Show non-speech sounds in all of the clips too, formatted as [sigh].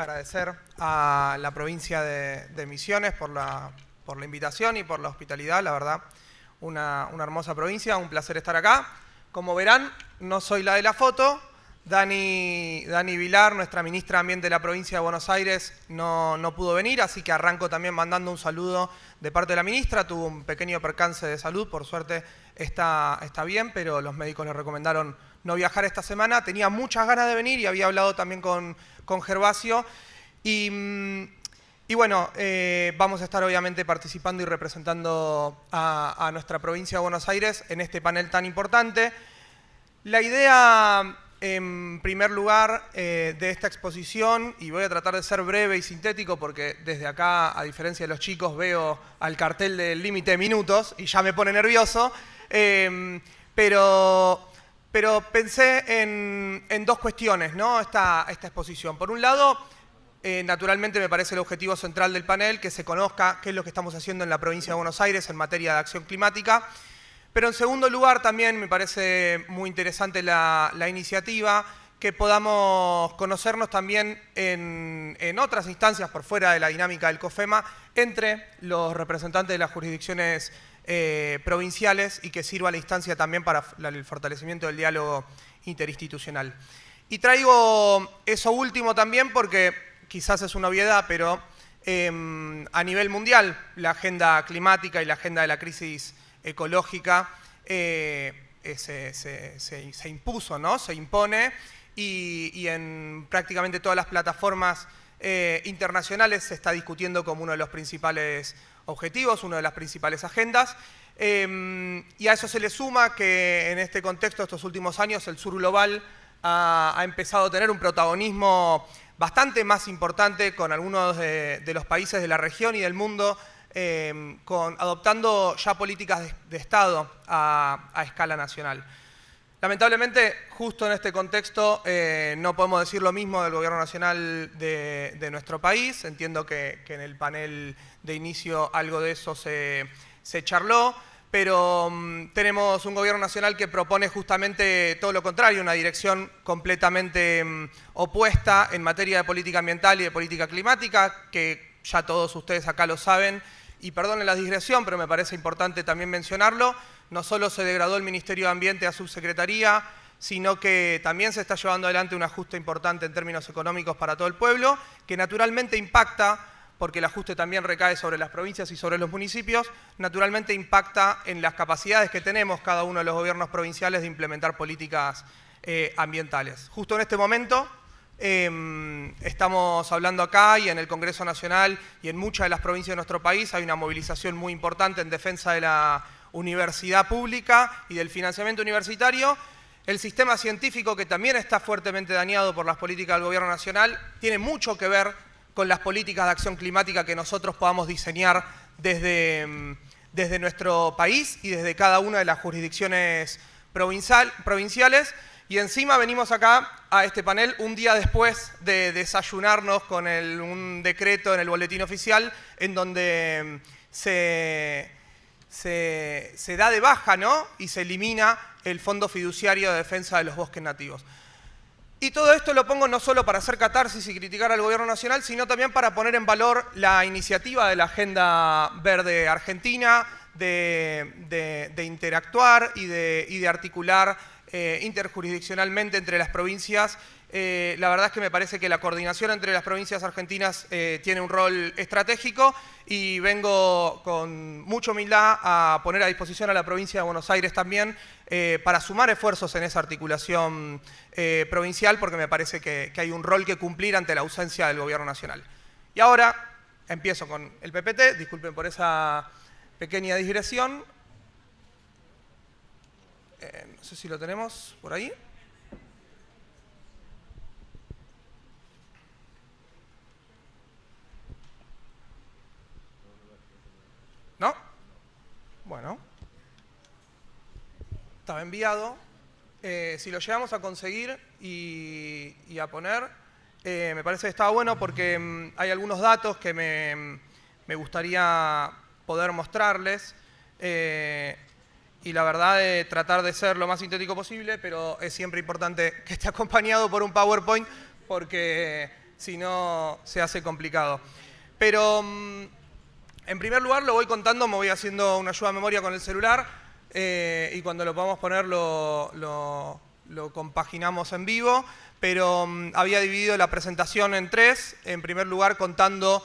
agradecer a la provincia de, Misiones por la, por la, invitación y por la hospitalidad, la verdad, una, una hermosa provincia, un placer estar acá. Como verán, no soy la de la foto, Dani, Dani Vilar, nuestra ministra de Ambiente de la provincia de Buenos Aires, no, pudo venir, así que arranco también mandando un saludo de parte de la ministra. Tuvo un pequeño percance de salud, por suerte está, está bien, pero los médicos le recomendaron no viajar esta semana. Tenía muchas ganas de venir y había hablado también con, con Gervasio. Y, mm, bueno, eh, vamos a estar obviamente participando y representando a, a nuestra provincia de Buenos Aires en este panel tan importante. La idea en primer lugar, eh, de esta exposición, y voy a tratar de ser breve y sintético porque desde acá, a diferencia de los chicos, veo al cartel del límite de minutos y ya me pone nervioso, em, pero, pensé en, dos cuestiones, ¿no? Esta, esta exposición. Por un lado, eh, naturalmente me parece el objetivo central del panel que se conozca qué es lo que estamos haciendo en la provincia de Buenos Aires en materia de acción climática pero en segundo lugar también me parece muy interesante la, iniciativa que podamos conocernos también en, otras instancias por fuera de la dinámica del COFEMA entre los representantes de las jurisdicciones eh, provinciales y que sirva la instancia también para el fortalecimiento del diálogo interinstitucional. Y traigo eso último también porque quizás es una obviedad, pero em, a nivel mundial la agenda climática y la agenda de la crisis ecológica eh, eh, se, impuso, ¿no? se impone y, en prácticamente todas las plataformas eh, internacionales se está discutiendo como uno de los principales objetivos, una de las principales agendas. Em, y a eso se le suma que en este contexto, estos últimos años, el sur global ha, empezado a tener un protagonismo bastante más importante con algunos de, de los países de la región y del mundo Em, con, adoptando ya políticas de, Estado a, escala nacional. Lamentablemente, justo en este contexto, eh, no podemos decir lo mismo del Gobierno Nacional de, nuestro país. Entiendo que, en el panel de inicio algo de eso se, charló, pero mm, tenemos un Gobierno Nacional que propone justamente todo lo contrario, una dirección completamente mm, opuesta en materia de política ambiental y de política climática, que ya todos ustedes acá lo saben, y perdonen la digresión, pero me parece importante también mencionarlo, no solo se degradó el Ministerio de Ambiente a subsecretaría, sino que también se está llevando adelante un ajuste importante en términos económicos para todo el pueblo, que naturalmente impacta, porque el ajuste también recae sobre las provincias y sobre los municipios, naturalmente impacta en las capacidades que tenemos cada uno de los gobiernos provinciales de implementar políticas eh, ambientales. Justo en este momento Em, estamos hablando acá y en el Congreso Nacional y en muchas de las provincias de nuestro país hay una movilización muy importante en defensa de la universidad pública y del financiamiento universitario. El sistema científico, que también está fuertemente dañado por las políticas del Gobierno Nacional, tiene mucho que ver con las políticas de acción climática que nosotros podamos diseñar desde, em, desde nuestro país y desde cada una de las jurisdicciones provinciales. Y encima venimos acá a este panel un día después de desayunarnos con un decreto en el boletín oficial en donde mm, se, da de baja ¿no? y se elimina el Fondo Fiduciario de Defensa de los Bosques Nativos. Y todo esto lo pongo no solo para hacer catarsis y criticar al gobierno nacional, sino también para poner en valor la iniciativa de la Agenda Verde Argentina, de, interactuar y de, articular eh, interjurisdiccionalmente entre las provincias. Eh, la verdad es que me parece que la coordinación entre las provincias argentinas eh, tiene un rol estratégico y vengo con mucha humildad a poner a disposición a la provincia de Buenos Aires también para sumar esfuerzos en esa articulación provincial porque me parece que hay un rol que cumplir ante la ausencia del gobierno nacional. Y ahora empiezo con el PPT, disculpen por esa Pequeña digresión. Eh, no sé si lo tenemos por ahí. ¿No? Bueno. Estaba enviado. Eh, si lo llegamos a conseguir y, a poner, eh, me parece que estaba bueno porque mm, hay algunos datos que me, mm, me gustaría poder mostrarles eh, y la verdad de tratar de ser lo más sintético posible, pero es siempre importante [laughs] que esté acompañado por un PowerPoint porque eh, si no se hace complicado. Pero mm, en primer lugar lo voy contando, me voy haciendo una ayuda a memoria con el celular eh, y cuando lo podamos poner lo, lo, compaginamos en vivo, pero mm, había dividido la presentación en tres, en primer lugar contando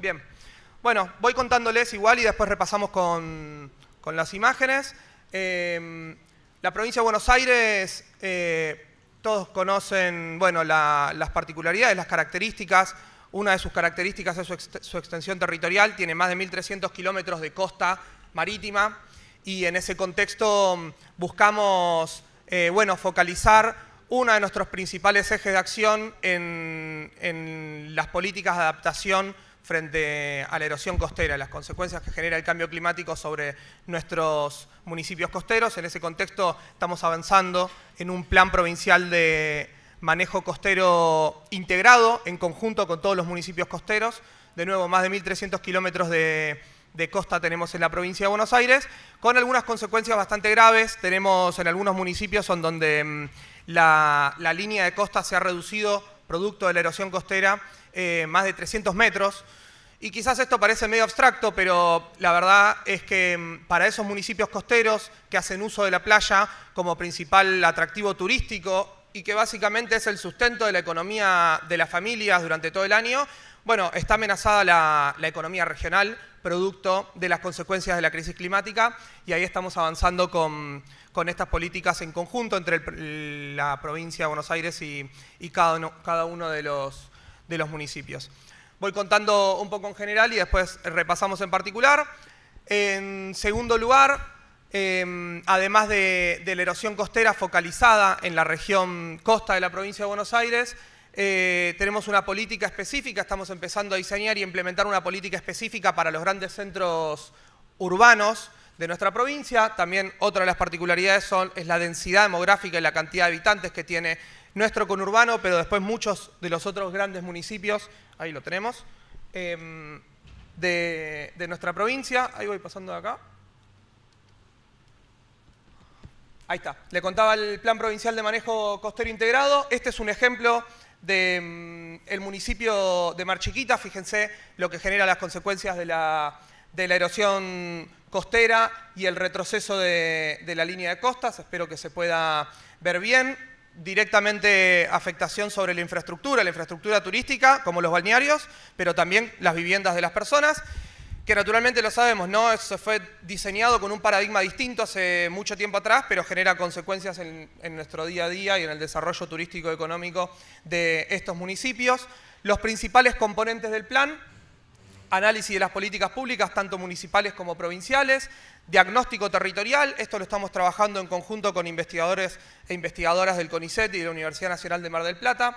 Bien. Bueno, voy contándoles igual y después repasamos con, las imágenes. Em, la provincia de Buenos Aires, eh, todos conocen bueno, las particularidades, las características. Una de sus características es su, extensión territorial, tiene más de 1.300 kilómetros de costa marítima y en ese contexto mm, buscamos eh, bueno, focalizar una de nuestros principales ejes de acción en, en las políticas de adaptación frente a la erosión costera, las consecuencias que genera el cambio climático sobre nuestros municipios costeros. En ese contexto estamos avanzando en un plan provincial de manejo costero integrado en conjunto con todos los municipios costeros. De nuevo, más de 1.300 kilómetros de, costa tenemos en la provincia de Buenos Aires, con algunas consecuencias bastante graves. Tenemos en algunos municipios son donde mm, la línea de costa se ha reducido producto de la erosión costera eh, más de 300 metros. Y quizás esto parece medio abstracto, pero la verdad es que mm, para esos municipios costeros que hacen uso de la playa como principal atractivo turístico y que básicamente es el sustento de la economía de las familias durante todo el año, bueno, está amenazada la, economía regional, producto de las consecuencias de la crisis climática, y ahí estamos avanzando con, estas políticas en conjunto entre la provincia de Buenos Aires y, y cada, cada uno de los de los municipios. Voy contando un poco en general y después repasamos en particular. En segundo lugar, em, además de, la erosión costera focalizada en la región costa de la provincia de Buenos Aires, eh, tenemos una política específica, estamos empezando a diseñar y implementar una política específica para los grandes centros urbanos de nuestra provincia. También otra de las particularidades son, es la densidad demográfica y la cantidad de habitantes que tiene nuestro conurbano, pero después muchos de los otros grandes municipios, ahí lo tenemos, em, de, nuestra provincia. Ahí voy pasando de acá. Ahí está. Le contaba el Plan Provincial de Manejo Costero Integrado. Este es un ejemplo del em, municipio de Marchiquita. Fíjense lo que genera las consecuencias de la de la erosión costera y el retroceso de, la línea de costas, espero que se pueda ver bien directamente afectación sobre la infraestructura, la infraestructura turística, como los balnearios, pero también las viviendas de las personas, que naturalmente lo sabemos, ¿no? Eso fue diseñado con un paradigma distinto hace mucho tiempo atrás, pero genera consecuencias en, en nuestro día a día y en el desarrollo turístico económico de estos municipios. Los principales componentes del plan análisis de las políticas públicas, tanto municipales como provinciales, diagnóstico territorial, esto lo estamos trabajando en conjunto con investigadores e investigadoras del CONICET y de la Universidad Nacional de Mar del Plata,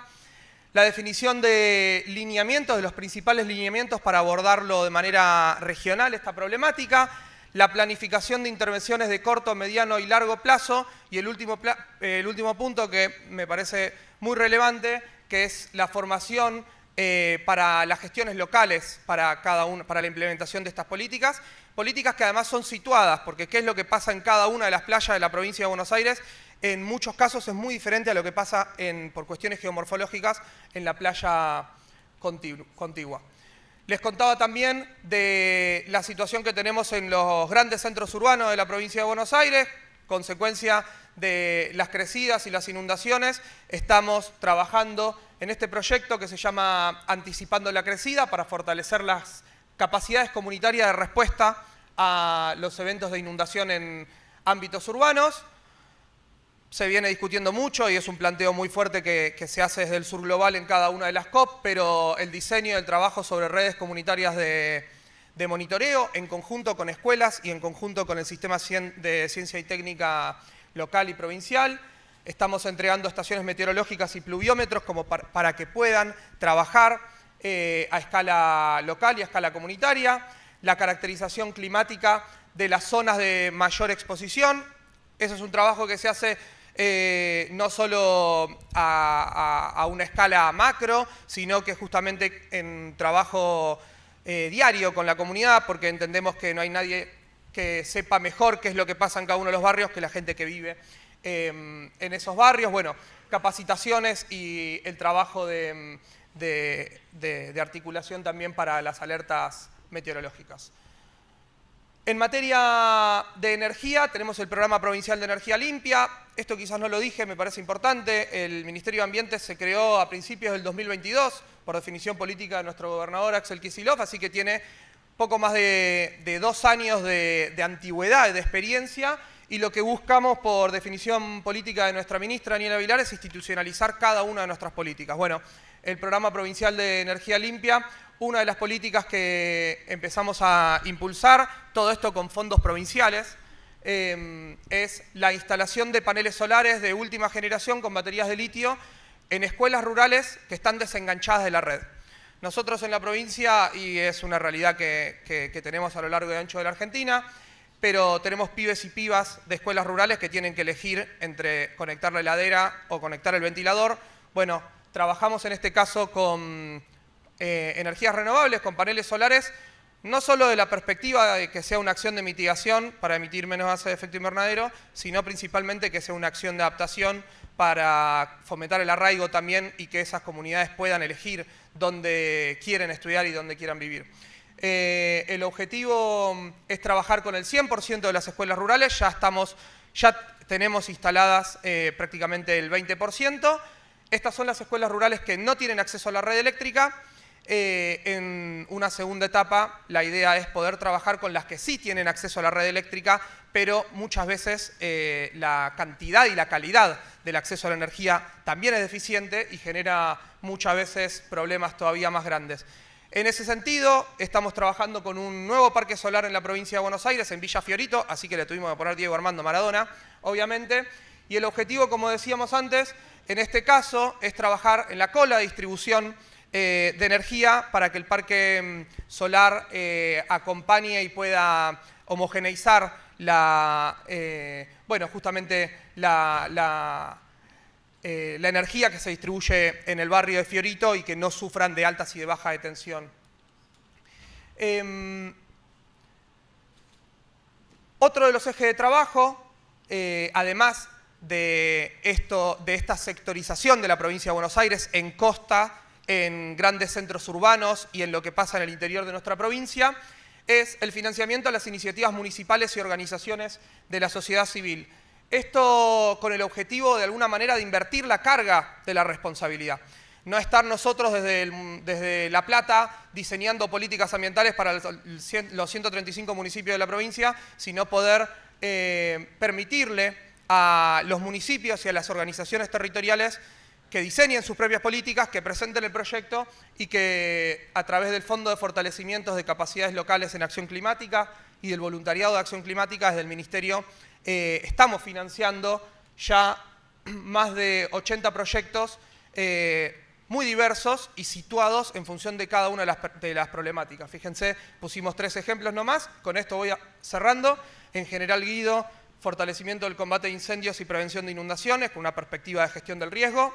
la definición de lineamientos, de los principales lineamientos para abordarlo de manera regional esta problemática, la planificación de intervenciones de corto, mediano y largo plazo, y el último, el último punto que me parece muy relevante, que es la formación eh, para las gestiones locales, para, cada uno, para la implementación de estas políticas, políticas que además son situadas, porque qué es lo que pasa en cada una de las playas de la provincia de Buenos Aires, en muchos casos es muy diferente a lo que pasa por cuestiones geomorfológicas en la playa contigua. Les contaba también de la situación que tenemos en los grandes centros urbanos de la provincia de Buenos Aires, consecuencia de las crecidas y las inundaciones, estamos trabajando en este proyecto que se llama Anticipando la Crecida para fortalecer las capacidades comunitarias de respuesta a los eventos de inundación en ámbitos urbanos. Se viene discutiendo mucho y es un planteo muy fuerte que, se hace desde el sur global en cada una de las COP, pero el diseño y el trabajo sobre redes comunitarias de de monitoreo en conjunto con escuelas y en conjunto con el sistema de ciencia y técnica local y provincial. Estamos entregando estaciones meteorológicas y pluviómetros como para que puedan trabajar eh, a escala local y a escala comunitaria. La caracterización climática de las zonas de mayor exposición. Eso es un trabajo que se hace eh, no solo a, una escala macro, sino que justamente en trabajo eh, diario con la comunidad porque entendemos que no hay nadie que sepa mejor qué es lo que pasa en cada uno de los barrios que la gente que vive em, en esos barrios. Bueno, capacitaciones y el trabajo de em, articulación también para las alertas meteorológicas. En materia de energía, tenemos el Programa Provincial de Energía Limpia. Esto quizás no lo dije, me parece importante. El Ministerio de Ambiente se creó a principios del 2022, por definición política de nuestro gobernador Axel Kicillof, así que tiene poco más de, dos años de, de antigüedad, de experiencia, y lo que buscamos por definición política de nuestra ministra Daniela Vilar es institucionalizar cada una de nuestras políticas. Bueno, el Programa Provincial de Energía Limpia una de las políticas que empezamos a impulsar, todo esto con fondos provinciales, eh, es la instalación de paneles solares de última generación con baterías de litio en escuelas rurales que están desenganchadas de la red. Nosotros en la provincia, y es una realidad que, que tenemos a lo largo y ancho de la Argentina, pero tenemos pibes y pibas de escuelas rurales que tienen que elegir entre conectar la heladera o conectar el ventilador. Bueno, trabajamos en este caso con eh, energías renovables con paneles solares, no solo de la perspectiva de que sea una acción de mitigación para emitir menos gases de efecto invernadero, sino principalmente que sea una acción de adaptación para fomentar el arraigo también y que esas comunidades puedan elegir dónde quieren estudiar y dónde quieran vivir. Eh, el objetivo es trabajar con el 100% de las escuelas rurales, ya, estamos, ya tenemos instaladas eh, prácticamente el 20%. Estas son las escuelas rurales que no tienen acceso a la red eléctrica, eh, en una segunda etapa, la idea es poder trabajar con las que sí tienen acceso a la red eléctrica, pero muchas veces eh, la cantidad y la calidad del acceso a la energía también es deficiente y genera muchas veces problemas todavía más grandes. En ese sentido, estamos trabajando con un nuevo parque solar en la provincia de Buenos Aires, en Villa Fiorito, así que le tuvimos que poner Diego Armando Maradona, obviamente. Y el objetivo, como decíamos antes, en este caso, es trabajar en la cola de distribución eh, de energía para que el parque mm, solar eh, acompañe y pueda homogeneizar la, eh, bueno, justamente la, energía que se distribuye en el barrio de Fiorito y que no sufran de altas y de bajas de tensión. Em, otro de los ejes de trabajo, además de, esto, de esta sectorización de la provincia de Buenos Aires en costa en grandes centros urbanos y en lo que pasa en el interior de nuestra provincia, es el financiamiento a las iniciativas municipales y organizaciones de la sociedad civil. Esto con el objetivo de alguna manera de invertir la carga de la responsabilidad. No estar nosotros desde, desde La Plata diseñando políticas ambientales para los 135 municipios de la provincia, sino poder eh, permitirle a los municipios y a las organizaciones territoriales que diseñen sus propias políticas, que presenten el proyecto y que a través del Fondo de Fortalecimientos de Capacidades Locales en Acción Climática y del Voluntariado de Acción Climática desde el Ministerio eh, estamos financiando ya [clears throat] más de 80 proyectos eh, muy diversos y situados en función de cada una de las, problemáticas. Fíjense, pusimos tres ejemplos nomás, con esto voy cerrando. En general, Guido, fortalecimiento del combate de incendios y prevención de inundaciones, con una perspectiva de gestión del riesgo,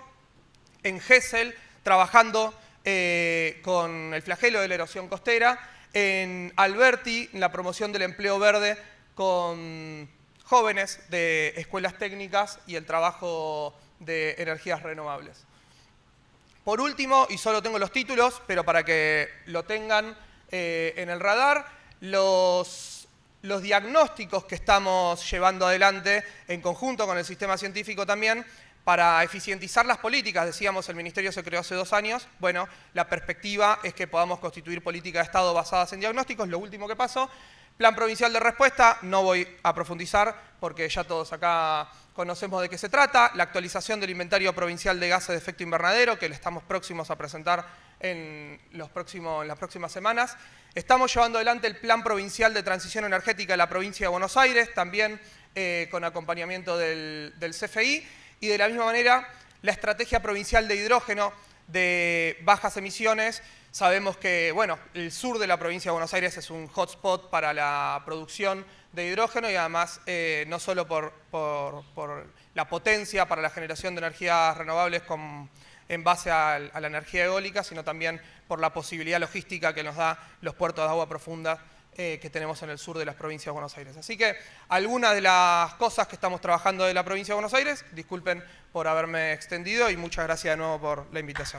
en Gessel trabajando eh, con el flagelo de la erosión costera, en Alberti, en la promoción del empleo verde con jóvenes de escuelas técnicas y el trabajo de energías renovables. Por último, y solo tengo los títulos, pero para que lo tengan eh, en el radar, los diagnósticos que estamos llevando adelante en conjunto con el sistema científico también para eficientizar las políticas, decíamos, el Ministerio se creó hace dos años, bueno, la perspectiva es que podamos constituir políticas de Estado basadas en diagnósticos, lo último que pasó. Plan provincial de respuesta, no voy a profundizar porque ya todos acá conocemos de qué se trata. La actualización del inventario provincial de gases de efecto invernadero, que le estamos próximos a presentar en, los en las próximas semanas. Estamos llevando adelante el Plan Provincial de Transición Energética de la provincia de Buenos Aires, también eh, con acompañamiento del, del CFI y de la misma manera, la estrategia provincial de hidrógeno de bajas emisiones, sabemos que bueno, el sur de la provincia de Buenos Aires es un hotspot para la producción de hidrógeno y además eh, no solo por, la potencia para la generación de energías renovables en base a, a la energía eólica, sino también por la posibilidad logística que nos da los puertos de agua profunda eh, que tenemos en el sur de las provincias de Buenos Aires. Así que algunas de las cosas que estamos trabajando de la provincia de Buenos Aires, disculpen por haberme extendido y muchas gracias de nuevo por la invitación.